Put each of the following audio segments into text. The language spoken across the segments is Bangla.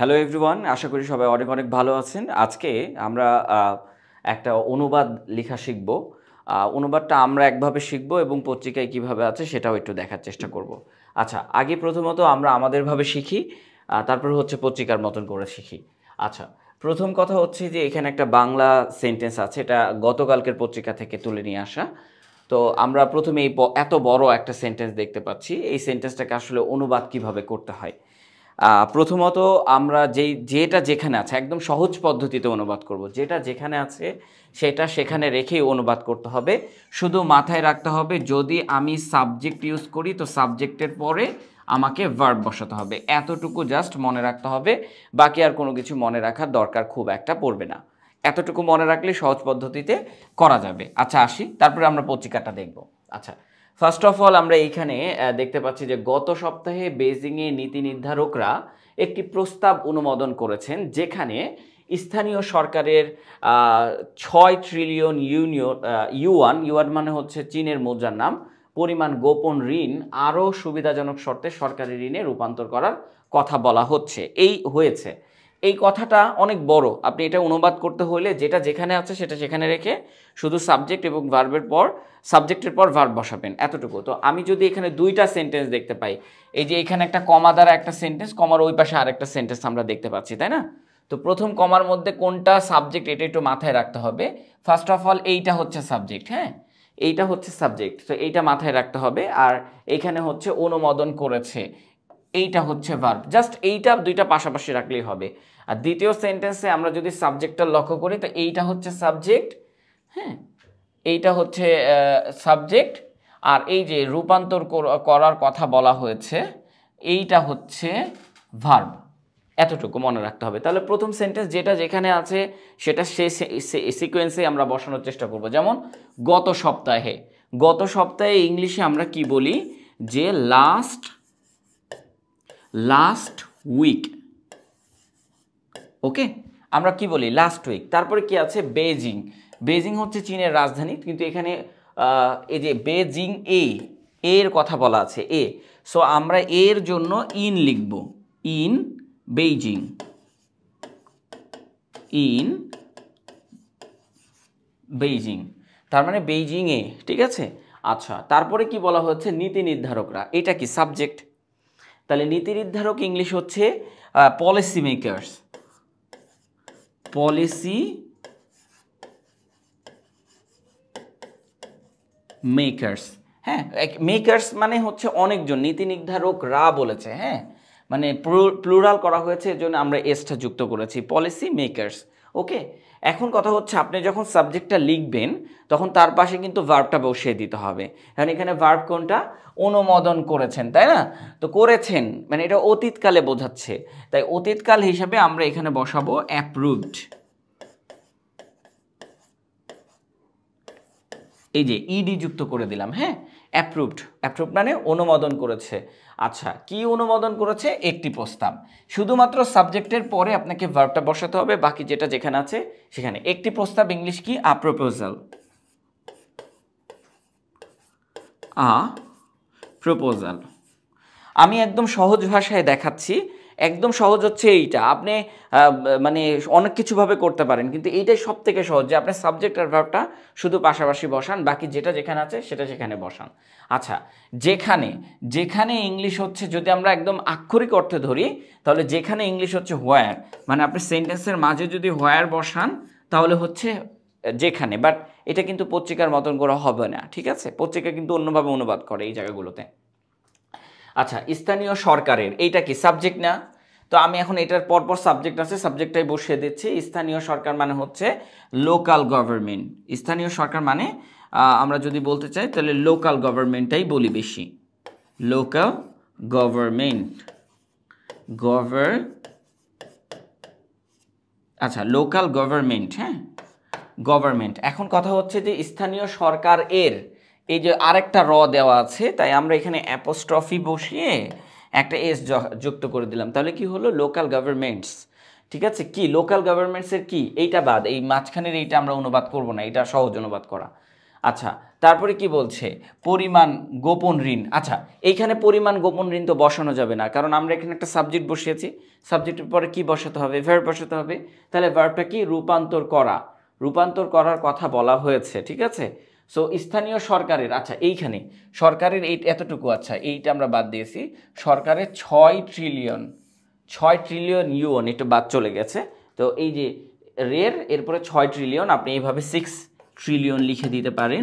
হ্যালো এভরিওয়ান আশা করি সবাই অনেক অনেক ভালো আছেন আজকে আমরা একটা অনুবাদ লেখা শিখব অনুবাদটা আমরা একভাবে শিখব এবং পত্রিকায় কিভাবে আছে সেটাও একটু দেখার চেষ্টা করব আচ্ছা আগে প্রথমত আমরা আমাদেরভাবে শিখি তারপর হচ্ছে পত্রিকার মতন করে শিখি আচ্ছা প্রথম কথা হচ্ছে যে এখানে একটা বাংলা সেন্টেন্স আছে এটা গতকালকের পত্রিকা থেকে তুলে নিয়ে আসা তো আমরা প্রথমে এই এত বড় একটা সেন্টেন্স দেখতে পাচ্ছি এই সেন্টেন্সটাকে আসলে অনুবাদ কিভাবে করতে হয় প্রথমত আমরা যেই যেটা যেখানে আছে একদম সহজ পদ্ধতিতে অনুবাদ করব যেটা যেখানে আছে সেটা সেখানে রেখেই অনুবাদ করতে হবে শুধু মাথায় রাখতে হবে যদি আমি সাবজেক্ট ইউজ করি তো সাবজেক্টের পরে আমাকে ভার্ব বসাতে হবে এতটুকু জাস্ট মনে রাখতে হবে বাকি আর কোনো কিছু মনে রাখার দরকার খুব একটা পড়বে না এতটুকু মনে রাখলে সহজ পদ্ধতিতে করা যাবে আচ্ছা আসি তারপরে আমরা পত্রিকাটা দেখব আচ্ছা ফার্স্ট অফ অল আমরা এইখানে দেখতে পাচ্ছি যে গত সপ্তাহে বেজিংয়ে নীতি নির্ধারকরা একটি প্রস্তাব অনুমোদন করেছেন যেখানে স্থানীয় সরকারের ছয় ট্রিলিয়ন ইউনিয়ন ইউয়ান ইউয়ান মানে হচ্ছে চীনের মুদ্রার নাম পরিমাণ গোপন ঋণ আরও সুবিধাজনক শর্তে সরকারি ঋণে রূপান্তর করার কথা বলা হচ্ছে এই হয়েছে এই কথাটা অনেক বড় আপনি এটা অনুবাদ করতে হলে যেটা যেখানে আছে সেটা সেখানে রেখে শুধু সাবজেক্ট এবং ভার্বের পর সাবজেক্টের পর ভার্ব বসাবেন এতটুকু তো আমি যদি এখানে দুইটা সেন্টেন্স দেখতে পাই এই যে এখানে একটা কমা দ্বারা একটা সেন্টেন্স কমার ওই পাশে আরেকটা সেন্টেন্স আমরা দেখতে পাচ্ছি তাই না তো প্রথম কমার মধ্যে কোনটা সাবজেক্ট এটা একটু মাথায় রাখতে হবে ফার্স্ট অফ অল এইটা হচ্ছে সাবজেক্ট হ্যাঁ এইটা হচ্ছে সাবজেক্ট তো এইটা মাথায় রাখতে হবে আর এখানে হচ্ছে অনুমোদন করেছে এইটা হচ্ছে ভার্ব জাস্ট এইটা দুইটা পাশাপাশি রাখলেই হবে আর দ্বিতীয় সেন্টেন্সে আমরা যদি সাবজেক্টটা লক্ষ্য করি তো এইটা হচ্ছে সাবজেক্ট হ্যাঁ এইটা হচ্ছে সাবজেক্ট আর এই যে রূপান্তর করার কথা বলা হয়েছে এইটা হচ্ছে ভার্ব এতটুকু মনে রাখতে হবে তাহলে প্রথম সেন্টেন্স যেটা যেখানে আছে সেটা সে সিকোয়েন্সে আমরা বসানোর চেষ্টা করব যেমন গত সপ্তাহে গত সপ্তাহে ইংলিশে আমরা কি বলি যে লাস্ট লাস্ট উইক ওকে আমরা কি বলি লাস্ট উইক তারপরে কি আছে বেজিং বেজিং হচ্ছে চীনের রাজধানী কিন্তু এখানে এই যে বেজিং এ এর কথা বলা আছে এ সো আমরা এর জন্য ইন লিখব ইন বেইজিং ইন বেইজিং তার মানে বেইজিংয়ে ঠিক আছে আচ্ছা তারপরে কি বলা হচ্ছে নীতি নির্ধারকরা এটা কি সাবজেক্ট তাহলে নীতি নির্ধারক ইংলিশ হচ্ছে পলিসি মেকার্স পলিসি মেকার্স হ্যাঁ মেকার্স মানে হচ্ছে অনেকজন নীতি নির্ধারক রা বলেছে হ্যাঁ মানে প্লুরাল করা হয়েছে এজন্য আমরা এসটা যুক্ত করেছি পলিসি মেকার্স ওকে এখন কথা হচ্ছে আপনি যখন সাবজেক্টটা লিখবেন তখন তার পাশে কিন্তু ভার্বটা বসিয়ে দিতে হবে কারণ এখানে ভার্ব কোনটা অনুমোদন করেছেন তাই না তো করেছেন মানে এটা অতীতকালে বোঝাচ্ছে তাই অতীতকাল হিসাবে আমরা এখানে বসাবো অ্যাপ্রুভড এই যে ইডি যুক্ত করে দিলাম হ্যাঁ অ্যাপ্রুভড অ্যাপ্রুভ মানে অনুমোদন করেছে আচ্ছা কি অনুমোদন করেছে একটি প্রস্তাব শুধুমাত্র সাবজেক্টের পরে আপনাকে ভার্বটা বসাতে হবে বাকি যেটা যেখানে আছে সেখানে একটি প্রস্তাব ইংলিশ কি আ প্রপোজাল আ প্রপোজাল আমি একদম সহজ ভাষায় দেখাচ্ছি একদম সহজ হচ্ছে এইটা আপনি মানে অনেক কিছুভাবে করতে পারেন কিন্তু এইটাই সব থেকে সহজ যে আপনি সাবজেক্ট আর ভাবটা শুধু পাশাপাশি বসান বাকি যেটা যেখানে আছে সেটা সেখানে বসান আচ্ছা যেখানে যেখানে ইংলিশ হচ্ছে যদি আমরা একদম আক্ষরিক অর্থে ধরি তাহলে যেখানে ইংলিশ হচ্ছে হোয়ার মানে আপনি সেন্টেন্সের মাঝে যদি হোয়ার বসান তাহলে হচ্ছে যেখানে বাট এটা কিন্তু পত্রিকার মতন করে হবে না ঠিক আছে পত্রিকা কিন্তু অন্যভাবে অনুবাদ করে এই জায়গাগুলোতে আচ্ছা স্থানীয় সরকারের এইটা কি সাবজেক্ট না তো আমি এখন এটার পরপর সাবজেক্ট আছে সাবজেক্টটাই বসিয়ে দিচ্ছি স্থানীয় সরকার মানে হচ্ছে লোকাল গভর্নমেন্ট স্থানীয় সরকার মানে আমরা যদি বলতে চাই তাহলে লোকাল গভর্নমেন্টটাই বলি বেশি লোকাল গভর্নমেন্ট গভর্ন আচ্ছা লোকাল গভর্নমেন্ট হ্যাঁ গভর্নমেন্ট এখন কথা হচ্ছে যে স্থানীয় সরকার এর এই যে আরেকটা র দেওয়া আছে তাই আমরা এখানে অ্যাপোস্ট্রফি বসিয়ে একটা এস যুক্ত করে দিলাম তাহলে কি হলো লোকাল গভর্নমেন্টস ঠিক আছে কি লোকাল গভর্নমেন্টসের কি এইটা বাদ এই মাঝখানের এইটা আমরা অনুবাদ করব না এটা সহজ অনুবাদ করা আচ্ছা তারপরে কি বলছে পরিমাণ গোপন ঋণ আচ্ছা এইখানে পরিমাণ গোপন ঋণ তো বসানো যাবে না কারণ আমরা এখানে একটা সাবজেক্ট বসিয়েছি সাবজেক্টের পরে কি বসাতে হবে ভার্ব বসাতে হবে তাহলে ভার্বটা কি রূপান্তর করা রূপান্তর করার কথা বলা হয়েছে ঠিক আছে সো স্থানীয় সরকারের আচ্ছা এইখানে সরকারের এই এতটুকু আচ্ছা এইটা আমরা বাদ দিয়েছি সরকারের ছয় ট্রিলিয়ন ছয় ট্রিলিয়ন ইউন একটু বাদ চলে গেছে তো এই যে রের এরপরে ছয় ট্রিলিয়ন আপনি এইভাবে সিক্স ট্রিলিয়ন লিখে দিতে পারেন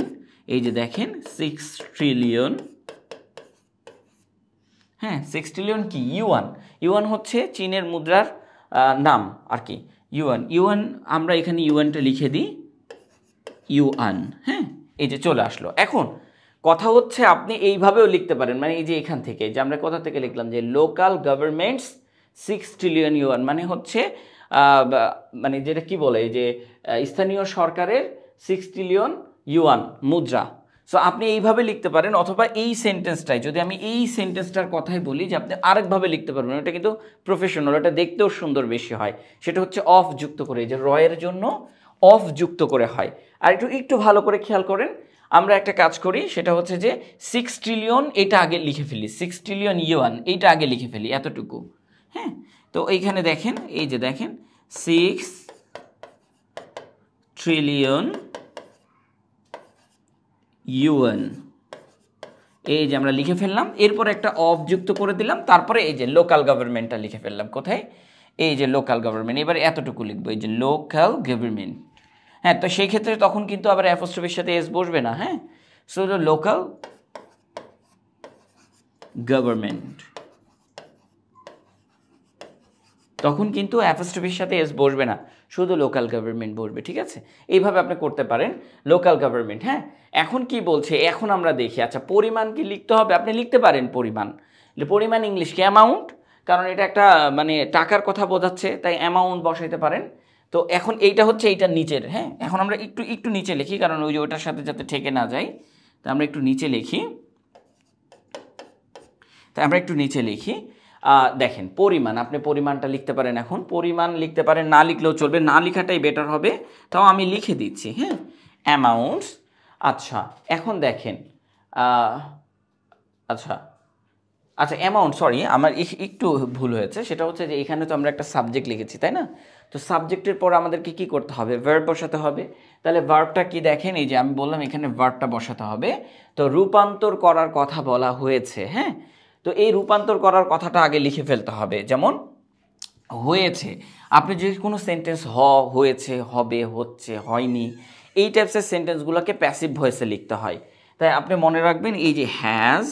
এই যে দেখেন সিক্স ট্রিলিয়ন হ্যাঁ সিক্স ট্রিলিয়ন কি ইউয়ান ইউয়ান হচ্ছে চীনের মুদ্রার নাম আর কি ইউয়ান ইউয়ান আমরা এখানে ইউয়ানটা লিখে দিই ইউয়ান হ্যাঁ এই যে চলে আসলো এখন কথা হচ্ছে আপনি এইভাবেও লিখতে পারেন মানে এই যে এখান থেকে যে আমরা কোথা থেকে লিখলাম যে local governments six trillion yuan মানে হচ্ছে মানে যেটা কি বলে যে স্থানীয় সরকারের সিক্স ট্রিলিয়ন ইউয়ান মুদ্রা সো আপনি এইভাবে লিখতে পারেন অথবা এই সেন্টেন্সটাই যদি আমি এই সেন্টেন্সটার কথাই বলি যে আপনি আরেকভাবে লিখতে পারবেন ওটা কিন্তু প্রফেশনাল ওটা দেখতেও সুন্দর বেশি হয় সেটা হচ্ছে অফ যুক্ত করে যে রয়ের জন্য অফ যুক্ত করে হয় আর একটু একটু ভালো করে খেয়াল করেন আমরা একটা কাজ করি সেটা হচ্ছে যে সিক্স ট্রিলিয়ন এটা আগে লিখে ফেলি সিক্স ট্রিলিয়ন ইউয়ান এইটা আগে লিখে ফেলি এতটুকু হ্যাঁ তো এইখানে দেখেন এই যে দেখেন সিক্স ট্রিলিয়ন ইউএন এই যে আমরা লিখে ফেললাম এরপর একটা অফ যুক্ত করে দিলাম তারপরে এই যে লোকাল গভর্নমেন্টটা লিখে ফেললাম কোথায় এই যে লোকাল গভর্নমেন্ট এবার এতটুকু লিখবো এই যে লোকাল গভর্নমেন্ট হ্যাঁ তো সেই ক্ষেত্রে তখন কিন্তু আবার অ্যাপোস্ট্রফির সাথে এস বসবে না হ্যাঁ সো লোকাল গভর্নমেন্ট তখন কিন্তু অ্যাপোস্ট্রফির সাথে এস বসবে না শুধু লোকাল গভর্নমেন্ট বসবে ঠিক আছে এইভাবে আপনি করতে পারেন লোকাল গভর্নমেন্ট হ্যাঁ এখন কি বলছে এখন আমরা দেখি আচ্ছা পরিমাণ কি লিখতে হবে আপনি লিখতে পারেন পরিমাণ পরিমাণ ইংলিশ কি অ্যামাউন্ট কারণ এটা একটা মানে টাকার কথা বোঝাচ্ছে তাই অ্যামাউন্ট বসাইতে পারেন তো এখন এইটা হচ্ছে এইটার নিচের হ্যাঁ এখন আমরা একটু একটু নিচে লিখি কারণ ওই যে ওটার সাথে যাতে ঠেকে না যাই তা আমরা একটু নিচে লিখি তা আমরা একটু নিচে লিখি দেখেন পরিমাণ আপনি পরিমাণটা লিখতে পারেন এখন পরিমাণ লিখতে পারেন না লিখলেও চলবে না লিখাটাই বেটার হবে তাও আমি লিখে দিচ্ছি হ্যাঁ অ্যামাউন্টস আচ্ছা এখন দেখেন আচ্ছা আচ্ছা অ্যামাউন্ট সরি আমার একটু ভুল হয়েছে সেটা হচ্ছে যে এখানে তো আমরা একটা সাবজেক্ট লিখেছি তাই না তো সাবজেক্টের পর আমাদেরকে কি করতে হবে ভার্ব বসাতে হবে তাহলে ভার্বটা কি দেখেন এই যে আমি বললাম এখানে ভার্বটা বসাতে হবে তো রূপান্তর করার কথা বলা হয়েছে হ্যাঁ তো এই রূপান্তর করার কথাটা আগে লিখে ফেলতে হবে যেমন হয়েছে আপনি যদি কোনো সেন্টেন্স হ হয়েছে হবে হচ্ছে হয়নি এই টাইপসের সেন্টেন্সগুলোকে প্যাসিভ ভয়েসে লিখতে হয় তাই আপনি মনে রাখবেন এই যে হ্যাজ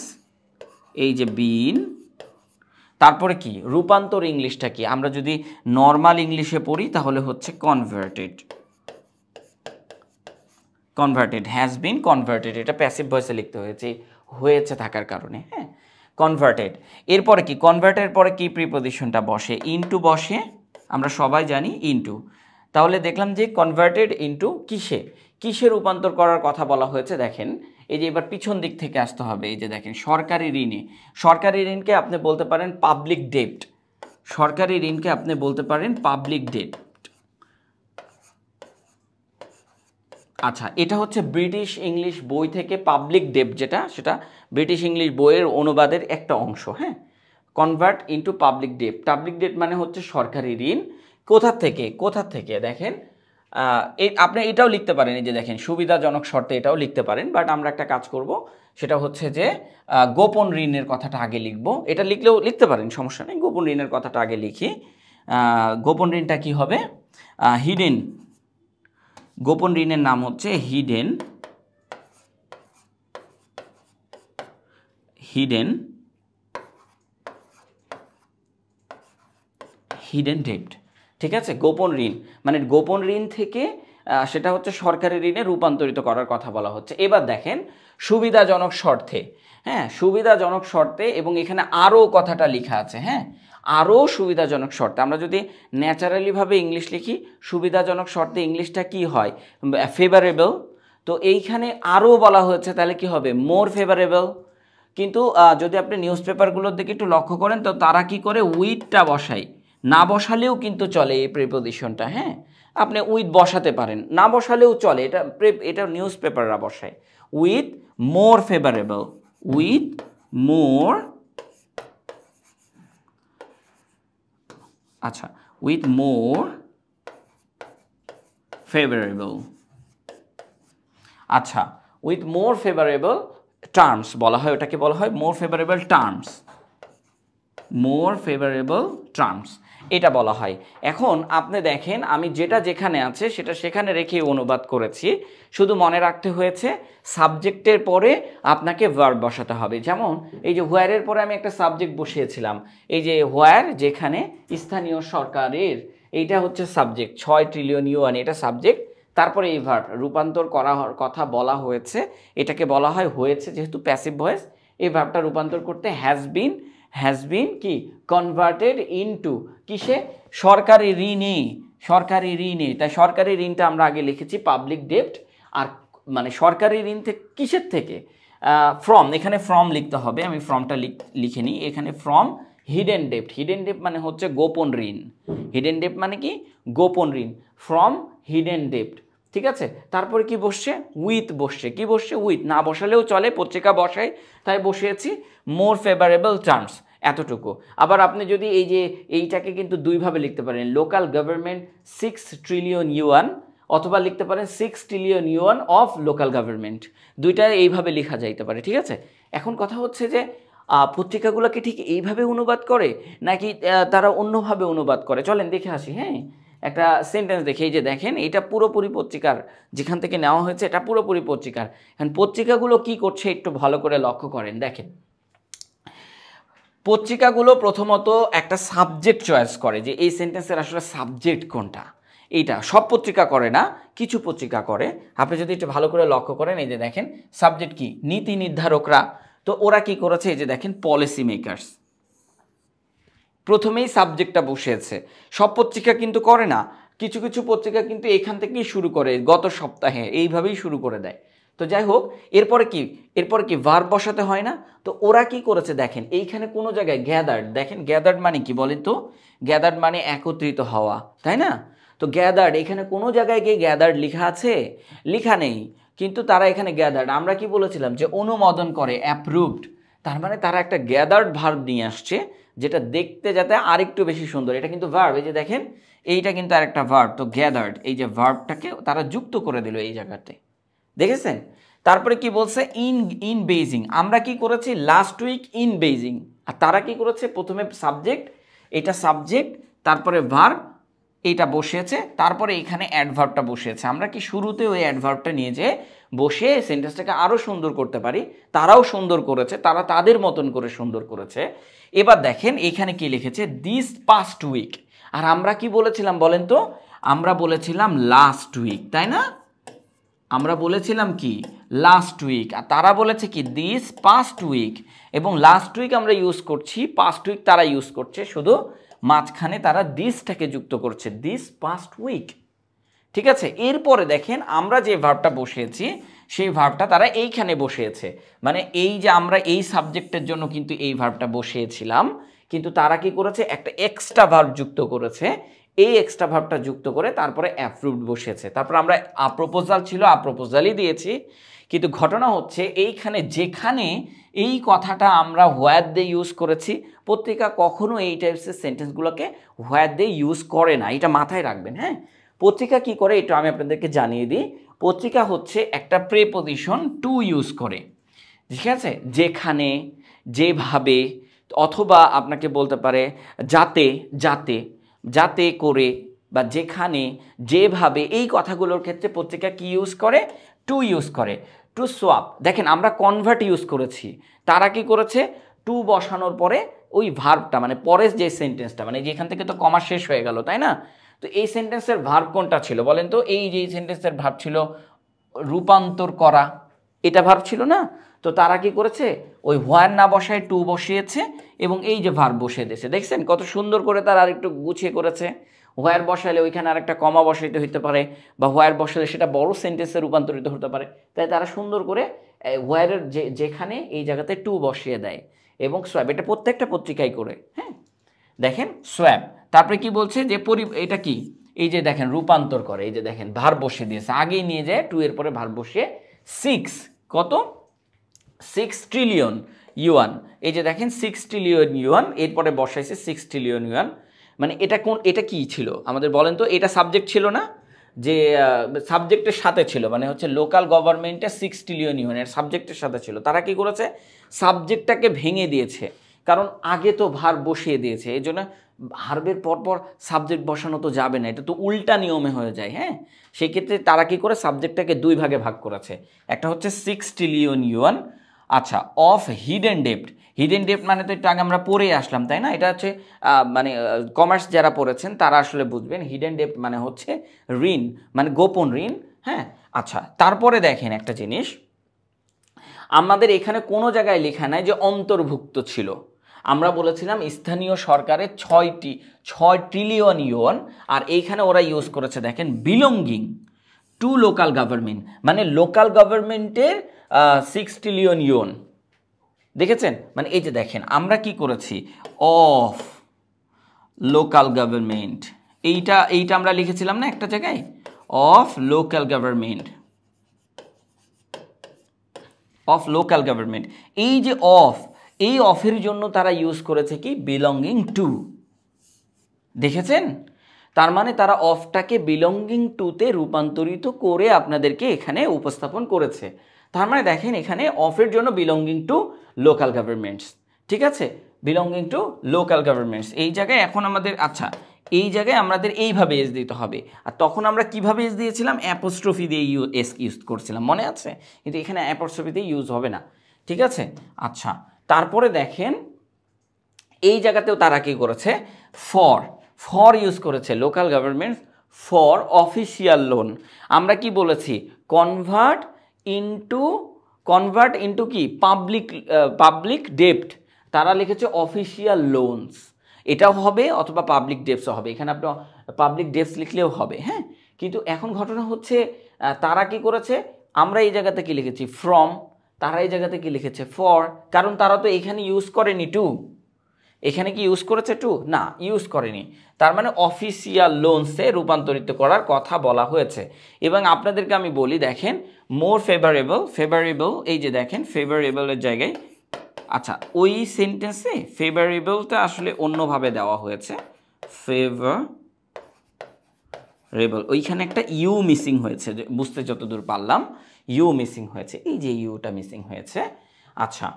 এই যে বিন তারপরে কি রূপান্তর ইংলিশটা কি আমরা যদি নর্মাল ইংলিশে পড়ি তাহলে হচ্ছে converted converted has been converted এটা প্যাসিভ ভয়েসে লিখতে হয়েছে হয়েছে থাকার কারণে হ্যাঁ কনভার্টেড এরপরে কি কনভার্টের পরে কি প্রিপোজিশনটা বসে ইনটু বসে আমরা সবাই জানি ইনটু তাহলে দেখলাম যে কনভার্টেড ইনটু কিসে কিসে রূপান্তর করার কথা বলা হয়েছে দেখেন এই যে এবার পিছন দিক থেকে আসতে হবে এই যে দেখেন সরকারি ঋণে সরকারি ঋণকে আপনি বলতে পারেন পাবলিক ডেট সরকারি ঋণকে আপনি বলতে পারেন পাবলিক ডেট আচ্ছা এটা হচ্ছে ব্রিটিশ ইংলিশ বই থেকে পাবলিক ডেপ যেটা সেটা ব্রিটিশ ইংলিশ বইয়ের অনুবাদের একটা অংশ হ্যাঁ convert into public debt public debt মানে হচ্ছে সরকারি ঋণ কোথা থেকে কোথা থেকে দেখেন আপনি এটাও লিখতে পারেন এই যে দেখেন সুবিধাজনক শর্তে এটাও লিখতে পারেন বাট আমরা একটা কাজ করব সেটা হচ্ছে যে গোপন ঋণের কথাটা আগে লিখব এটা লিখলেও লিখতে পারেন সমস্যা নেই গোপন ঋণের কথাটা আগে লিখি গোপন ঋণটা কি হবে হিডেন গোপন ঋণের নাম হচ্ছে হিডেন হিডেন হিডেন ডেট ঠিক আছে গোপন ঋণ মানে গোপন ঋণ থেকে সেটা হচ্ছে সরকারি ঋণে রূপান্তরিত করার কথা বলা হচ্ছে এবার দেখেন সুবিধাজনক শর্তে হ্যাঁ সুবিধাজনক শর্তে এবং এখানে আরও কথাটা লেখা আছে হ্যাঁ আরও সুবিধাজনক শর্তে আমরা যদি ন্যাচারালিভাবে ইংলিশ লিখি সুবিধাজনক শর্তে ইংলিশটা কি হয় ফেভারেবল তো এইখানে আরও বলা হয়েছে তাহলে কি হবে মোর ফেভারেবল কিন্তু যদি আপনি নিউজ পেপারগুলোর দিকে একটু লক্ষ্য করেন তো তারা কি করে উইথটা বসায় না বসালেও কিন্তু চলে এই প্রিপোজিশনটা হ্যাঁ আপনি উইথ বসাতে পারেন না বসালেও চলে এটা এটা নিউজ পেপাররা বসায় with more favourable with more আচ্ছা উইথ মোর ফেভারেবল আচ্ছা উইথ মোর ফেভারেবল টার্মস বলা হয় ওটাকে বলা হয় more favourable terms more favourable terms এটা বলা হয় এখন আপনি দেখেন আমি যেটা যেখানে আছে সেটা সেখানে রেখে অনুবাদ করেছি শুধু মনে রাখতে হয়েছে সাবজেক্টের পরে আপনাকে ভার্ব বসাতে হবে যেমন এই যে হোয়ারের পরে আমি একটা সাবজেক্ট বসিয়েছিলাম এই যে হোয়ার যেখানে স্থানীয় সরকারের এইটা হচ্ছে সাবজেক্ট ছয় ট্রিলিয়ন ইউয়ান এটা সাবজেক্ট তারপরে এই ভার্ব রূপান্তর করা কথা বলা হয়েছে এটাকে বলা হয় হয়েছে যেহেতু প্যাসিভ ভয়েস এই ভার্বটা রূপান্তর করতে হ্যাজ বিন হ্যাজ বিন কি কনভার্টেড ইনটু কিসে সরকারি ঋণে সরকারি ঋণে তাই সরকারি ঋণটা আমরা আগে লিখেছি পাবলিক ডেপ্ট আর মানে সরকারি ঋণ থেকে কিসের থেকে ফ্রম এখানে ফ্রম লিখতে হবে আমি ফ্রমটা লিখে নিই এখানে ফ্রম হিডেন ডেপ্ট হিডেন ডেপ্ট মানে হচ্ছে গোপন ঋণ হিডেন ডেপ্ট মানে কি গোপন ঋণ ফ্রম হিডেন ডেপ্ট ঠিক আছে তারপরে কি বসছে উইথ বসছে কি বসছে উইথ না বসালেও চলে পত্রিকা বসায় তাই বসিয়েছি মোর ফেভারেবল টার্মস এতটুকু আবার আপনি যদি এই যে এইটাকে কিন্তু দুইভাবে লিখতে পারেন local government six trillion yuan অথবা লিখতে পারেন six trillion yuan of local government দুইটা এইভাবে লেখা যাইতে পারে ঠিক আছে এখন কথা হচ্ছে যে পত্রিকাগুলোকে ঠিক এইভাবে অনুবাদ করে নাকি তারা অন্যভাবে অনুবাদ করে চলেন দেখে আসি হ্যাঁ একটা সেন্টেন্স দেখে এই যে দেখেন এটা পুরোপুরি পত্রিকার যেখান থেকে নেওয়া হয়েছে এটা পুরোপুরি পত্রিকার এখন পত্রিকাগুলো কি করছে একটু ভালো করে লক্ষ্য করেন দেখেন পত্রিকাগুলো প্রথমত একটা সাবজেক্ট চয়েস করে যে এই সেন্টেন্সের আসলে সাবজেক্ট কোনটা এইটা সব পত্রিকা করে না কিছু পত্রিকা করে আপনি যদি একটু ভালো করে লক্ষ্য করেন এই যে দেখেন সাবজেক্ট কি নীতি নির্ধারকরা তো ওরা কি করেছে এই যে দেখেন পলিসি মেকার্স প্রথমেই সাবজেক্টটা বসেছে সব পত্রিকা কিন্তু করে না কিছু কিছু পত্রিকা কিন্তু এখান থেকেই শুরু করে গত সপ্তাহে এইভাবেই শুরু করে দেয় তো যাই হোক এরপরে কি এরপর কি ভার বসাতে হয় না তো ওরা কি করেছে দেখেন এইখানে কোনো জায়গায় গ্যাদার্ড দেখেন গ্যাদার্ড মানে কি বলেন তো গ্যাদার্ড মানে একত্রিত হওয়া তাই না তো গ্যাদার্ড এখানে কোনো জায়গায় গিয়ে গ্যাদার্ড লেখা আছে লেখা নেই কিন্তু তারা এখানে গ্যাদার্ড আমরা কি বলেছিলাম যে অনুমোদন করে অ্যাপ্রুভড তার মানে তারা একটা গ্যাদার্ড ভার্ব নিয়ে আসছে যেটা দেখতে যাতে আরেকটু বেশি সুন্দর এটা কিন্তু ভার্ব এই যে দেখেন এইটা কিন্তু আরেকটা ভার্ব তো গ্যাদার্ড এই যে ভার্বটাকে তারা যুক্ত করে দিল এই জায়গাতে দেখেছেন তারপরে কি বলছে ইন ইন বেইজিং আমরা কি করেছি লাস্ট উইক ইন বেইজিং আর তারা কি করেছে প্রথমে সাবজেক্ট এটা সাবজেক্ট তারপরে ভার এটা বসিয়েছে তারপরে এখানে অ্যাডভার্বটা বসিয়েছে আমরা কি শুরুতে ওই অ্যাডভার্বটা নিয়ে যেয়ে বসে সেন্টেন্সটাকে আরও সুন্দর করতে পারি তারাও সুন্দর করেছে তারা তাদের মতন করে সুন্দর করেছে এবার দেখেন এখানে কি লিখেছে দিস পাস্ট উইক আর আমরা কি বলেছিলাম বলেন তো আমরা বলেছিলাম লাস্ট উইক তাই না আমরা বলেছিলাম কি লাস্ট উইক আর তারা বলেছে কি দিস পাস্ট উইক এবং লাস্ট উইক আমরা ইউজ করছি পাস্ট উইক তারা ইউজ করছে শুধু মাঝখানে তারা দিসটাকে যুক্ত করছে দিস পাস্ট উইক ঠিক আছে এরপরে দেখেন আমরা যে ভাবটা বসিয়েছি সেই ভাবটা তারা এইখানে বসিয়েছে মানে এই যে আমরা এই সাবজেক্টের জন্য কিন্তু এই ভাবটা বসিয়েছিলাম কিন্তু তারা কি করেছে একটা এক্সট্রা ভার্ব যুক্ত করেছে এই এক্সট্রা ভাবটা যুক্ত করে তারপরে অ্যাপ্রুভড বসেছে তারপর আমরা আপ্রোপোজাল ছিল আপ্রোপোজালই দিয়েছি কিন্তু ঘটনা হচ্ছে এইখানে যেখানে এই কথাটা আমরা হোয়ার দে ইউজ করেছি পত্রিকা কখনো এই টাইপসের সেন্টেন্সগুলোকে হোয়ার দে ইউজ করে না এটা মাথায় রাখবেন হ্যাঁ পত্রিকা কি করে এটা আমি আপনাদেরকে জানিয়ে দিই পত্রিকা হচ্ছে একটা প্রেপজিশন টু ইউজ করে ঠিক আছে যেখানে যেভাবে অথবা আপনাকে বলতে পারে যাতে যাতে যাতে করে বা যেখানে যেভাবে এই কথাগুলোর ক্ষেত্রে পত্রিকা কি ইউজ করে টু ইউজ করে টু সোয়াপ দেখেন আমরা কনভার্ট ইউজ করেছি তারা কি করেছে টু বসানোর পরে ওই ভার্বটা মানে পরের যে সেন্টেন্সটা মানে যেখান থেকে তো কমা শেষ হয়ে গেল তাই না তো এই সেন্টেন্সের ভার্ব কোনটা ছিল বলেন তো এই যে সেন্টেন্সের ভার্ব ছিল রূপান্তর করা এটা ভার্ব ছিল না তো তারা কি করেছে ওই হোয়ার না বসায় টু বসিয়েছে এবং এই যে ভার্ব বসিয়ে দিয়েছে দেখছেন কত সুন্দর করে তারা আরেকটু গুছিয়ে করেছে হোয়ার বসালে ওইখানে আরেকটা কমা বসাইতে হইতে পারে বা হোয়ার বসালে সেটা বড় সেন্টেন্সে রূপান্তরিত হতে পারে তাই তারা সুন্দর করে হোয়ারের যে যেখানে এই জায়গাতে টু বসিয়ে দেয় এবং সোয়াব এটা প্রত্যেকটা পত্রিকায় করে হ্যাঁ দেখেন সোয়াব তারপরে কি বলছে যে পরি এটা কি এই যে দেখেন রূপান্তর করে এই যে দেখেন ভার বসিয়ে দিয়েছে আগেই নিয়ে যায় টু এর পরে ভার বসিয়ে সিক্স কত সিক্স ট্রিলিয়ন ইউয়ান এই যে দেখেন সিক্স ট্রিলিয়ন ইউয়ান এরপরে বসাইছে সিক্স ট্রিলিয়ন ইউয়ান মানে এটা কোন এটা কি ছিল আমাদের বলেন তো এটা সাবজেক্ট ছিল না যে সাবজেক্টের সাথে ছিল মানে হচ্ছে লোকাল গভর্নমেন্টে সিক্স ট্রিলিয়ন ইউনিয়নের সাবজেক্টের সাথে ছিল তারা কি করেছে সাবজেক্টটাকে ভেঙে দিয়েছে কারণ আগে তো ভার বসিয়ে দিয়েছে এই জন্য হার্বের পরপর সাবজেক্ট বসানো তো যাবে না এটা তো উল্টা নিয়মে হয়ে যায় হ্যাঁ সেক্ষেত্রে তারা কি করে সাবজেক্টটাকে দুই ভাগে ভাগ করেছে একটা হচ্ছে সিক্স ট্রিলিয়ন ইউয়ান আচ্ছা অফ হিডেন ডেপ্ট হিডেন ডেপ্ট মানে তো একটু আগে আমরা পড়ে আসলাম তাই না এটা হচ্ছে মানে কমার্স যারা পড়েছেন তারা আসলে বুঝবেন হিডেন ডেপ্ট মানে হচ্ছে ঋণ মানে গোপন ঋণ হ্যাঁ আচ্ছা তারপরে দেখেন একটা জিনিস আমাদের এখানে কোনো জায়গায় লেখা নাই যে অন্তর্ভুক্ত ছিল আমরা বলেছিলাম স্থানীয় সরকারের ছয়টি ছয় ট্রিলিয়ন ইউন আর এইখানে ওরা ইউজ করেছে দেখেন বিলঙ্গিং টু লোকাল গভর্নমেন্ট মানে লোকাল গভর্নমেন্টের সিক্স ট্রিলিয়ন ইউন দেখেছেন মানে এই যে দেখেন আমরা কি করেছি অফ লোকাল গভর্নমেন্ট এইটা এইটা আমরা লিখেছিলাম না একটা জায়গায় of local government of local government এই যে অফ এই অফের জন্য তারা ইউজ করেছে কি বিলঙ্গিং টু দেখেছেন তার মানে তারা অফটাকে বিলঙ্গিং টুতে রূপান্তরিত করে আপনাদেরকে এখানে উপস্থাপন করেছে তার মানে দেখেন এখানে অফের জন্য বিলঙ্গিং টু লোকাল গভর্নমেন্টস ঠিক আছে বিলঙ্গিং টু লোকাল গভর্নমেন্টস এই জায়গায় এখন আমাদের আচ্ছা এই জায়গায় আমাদের এইভাবে এস দিতে হবে আর তখন আমরা কিভাবে এস দিয়েছিলাম অ্যাপোস্ট্রফি দিয়ে ইউ এস ইউজ করছিলাম মনে আছে কিন্তু এখানে অ্যাপোস্ট্রফি দিয়ে ইউজ হবে না ঠিক আছে আচ্ছা তারপরে দেখেন এই জায়গাতেও তারা কী করেছে ফর ফর ইউজ করেছে local government for official loan আমরা কি বলেছি কনভার্ট ইনটু কনভার্ট ইন্টু কি পাবলিক পাবলিক ডেপ্ট তারা লিখেছে অফিসিয়াল লোনস এটাও হবে অথবা পাবলিক ডেপসও হবে এখানে আপনি পাবলিক ডেপস লিখলেও হবে হ্যাঁ কিন্তু এখন ঘটনা হচ্ছে তারা কি করেছে আমরা এই জায়গাতে কি লিখেছি ফ্রম তারা এই জায়গাতে কি লিখেছে ফর কারণ তারা তো এখানে ইউজ করেনি টু এখানে কি ইউজ করেছে টু না ইউজ করেনি তার মানে অফিসিয়াল লোনসে রূপান্তরিত করার কথা বলা হয়েছে এবং আপনাদেরকে আমি বলি দেখেন মোর ফেভারেবল ফেভারেবল এই যে দেখেন ফেভারেবলের জায়গায় আচ্ছা ওই সেন্টেন্সে ফেভারেবলটা আসলে অন্যভাবে দেওয়া হয়েছে ফেভার রেবল ওইখানে একটা ইউ মিসিং হয়েছে বুঝতে যতদূর পারলাম ইউ মিসিং হয়েছে এই যে ইউটা মিসিং হয়েছে আচ্ছা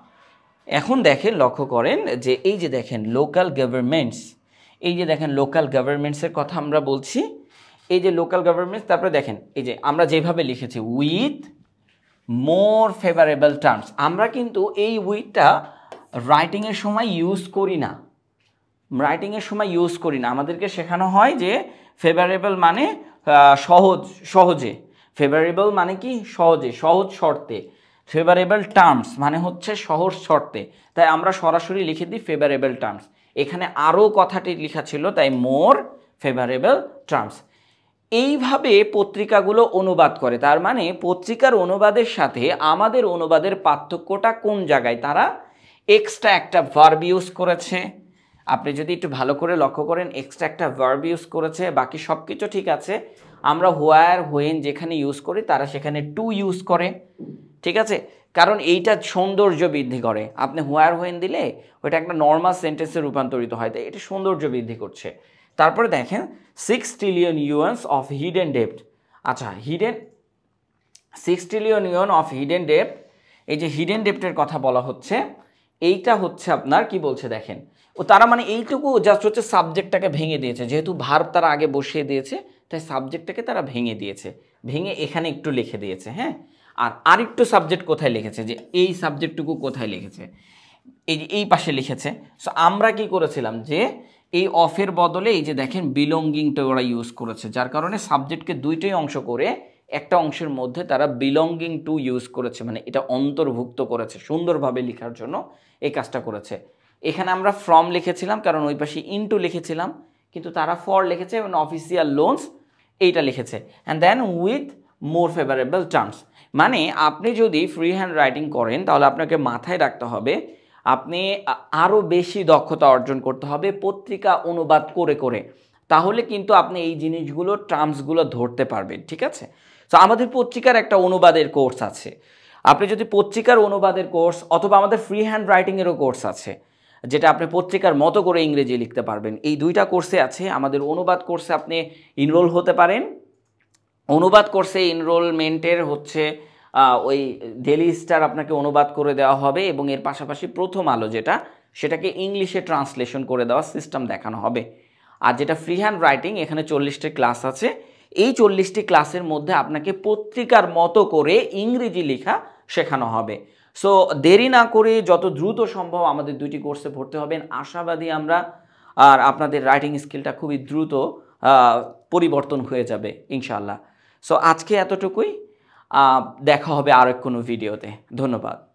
এখন দেখেন লক্ষ্য করেন যে এই যে দেখেন লোকাল গভর্নমেন্টস এই যে দেখেন লোকাল গভর্নমেন্টসের কথা আমরা বলছি এই যে লোকাল গভর্নমেন্টস তারপরে দেখেন এই যে আমরা যেভাবে লিখেছি উইথ মোর ফেভারেবল টার্মস আমরা কিন্তু এই উইথটা রাইটিংয়ের সময় ইউজ করি না রাইটিংয়ের সময় ইউজ করি না আমাদেরকে শেখানো হয় যে ফেভারেবল মানে সহজ সহজে ফেভারেবল মানে কি সহজে সহজ শর্তে ফেভারেবল টার্মস মানে হচ্ছে সহজ শর্তে তাই আমরা সরাসরি লিখে দিই ফেভারেবল টার্মস এখানে আরও কথাটি লেখা ছিল তাই মোর ফেভারেবল টার্মস এইভাবে পত্রিকাগুলো অনুবাদ করে তার মানে পত্রিকার অনুবাদের সাথে আমাদের অনুবাদের পার্থক্যটা কোন জায়গায় তারা এক্সট্রা একটা ভার্ব ইউজ করেছে আপনি যদি একটু ভালো করে লক্ষ্য করেন এক্সট্রা একটা ভার্ব ইউজ করেছে বাকি সব কিছু ঠিক আছে আমরা হোয়ার হোয়েন যেখানে ইউজ করি তারা সেখানে টু ইউজ করে ঠিক আছে কারণ এইটা সৌন্দর্য বৃদ্ধি করে আপনি হোয়ার হোয়েন দিলে ওইটা একটা নর্মাল সেন্টেন্সে রূপান্তরিত হয় তাই এটা সৌন্দর্য বৃদ্ধি করছে তারপরে দেখেন six trillion yuans of hidden ডেপ্ট আচ্ছা hidden six trillion yuan of hidden ডেপ্ট এই যে হিডেন ডেপ্টের কথা বলা হচ্ছে এইটা হচ্ছে আপনার কি বলছে দেখেন ও তারা মানে এইটুকু জাস্ট হচ্ছে সাবজেক্টটাকে ভেঙে দিয়েছে যেহেতু ভার্ব তারা আগে বসিয়ে দিয়েছে তাই সাবজেক্টটাকে তারা ভেঙে দিয়েছে ভেঙে আচ্ছা। এখানে একটু লিখে দিয়েছে হ্যাঁ আর আরেকটু সাবজেক্ট কোথায় লিখেছে যে এই সাবজেক্টটুকু কোথায় লিখেছে এই যে এই পাশে লিখেছে সো আমরা কি করেছিলাম যে এই অফের বদলে এই যে দেখেন বিলঙ্গিংটা ওরা ইউজ করেছে যার কারণে সাবজেক্টকে দুইটাই অংশ করে একটা অংশের মধ্যে তারা বিলঙ্গিং টু ইউজ করেছে মানে এটা অন্তর্ভুক্ত করেছে সুন্দরভাবে লেখার জন্য এই কাজটা করেছে এখানে আমরা ফ্রম লিখেছিলাম কারণ ওই পাশে ইন্টু লিখেছিলাম কিন্তু তারা ফর লিখেছে এবং অফিসিয়াল লোনস এইটা লিখেছে and then with more favourable terms মানে আপনি যদি ফ্রি হ্যান্ড রাইটিং করেন তাহলে আপনাকে মাথায় রাখতে হবে আপনি আরও বেশি দক্ষতা অর্জন করতে হবে পত্রিকা অনুবাদ করে করে তাহলে কিন্তু আপনি এই জিনিসগুলো টার্মসগুলো ধরতে পারবেন ঠিক আছে তো আমাদের পত্রিকার একটা অনুবাদের কোর্স আছে আপনি যদি পত্রিকার অনুবাদের কোর্স অথবা আমাদের ফ্রি হ্যান্ড রাইটিংয়েরও কোর্স আছে যেটা আপনি পত্রিকার মতো করে ইংরেজি লিখতে পারবেন এই দুইটা কোর্সে আছে আমাদের অনুবাদ কোর্সে আপনি ইনরোল হতে পারেন অনুবাদ কোর্সে ইনরোলমেন্টের হচ্ছে ওই ডেলি স্টার আপনাকে অনুবাদ করে দেওয়া হবে এবং এর পাশাপাশি প্রথম আলো যেটা সেটাকে ইংলিশে ট্রান্সলেশন করে দেওয়ার সিস্টেম দেখানো হবে আর যেটা ফ্রি হ্যান্ড রাইটিং এখানে চল্লিশটি ক্লাস আছে এই চল্লিশটি ক্লাসের মধ্যে আপনাকে পত্রিকার মতো করে ইংরেজি লেখা শেখানো হবে সো দেরি না করে যত দ্রুত সম্ভব আমাদের দুইটি কোর্সে ভর্তি হবেন আশাবাদী আমরা আর আপনাদের রাইটিং স্কিলটা খুবই দ্রুত পরিবর্তন হয়ে যাবে ইনশাল্লাহ সো আজকে এতটুকুই দেখা হবে আর কোনো ভিডিওতে ধন্যবাদ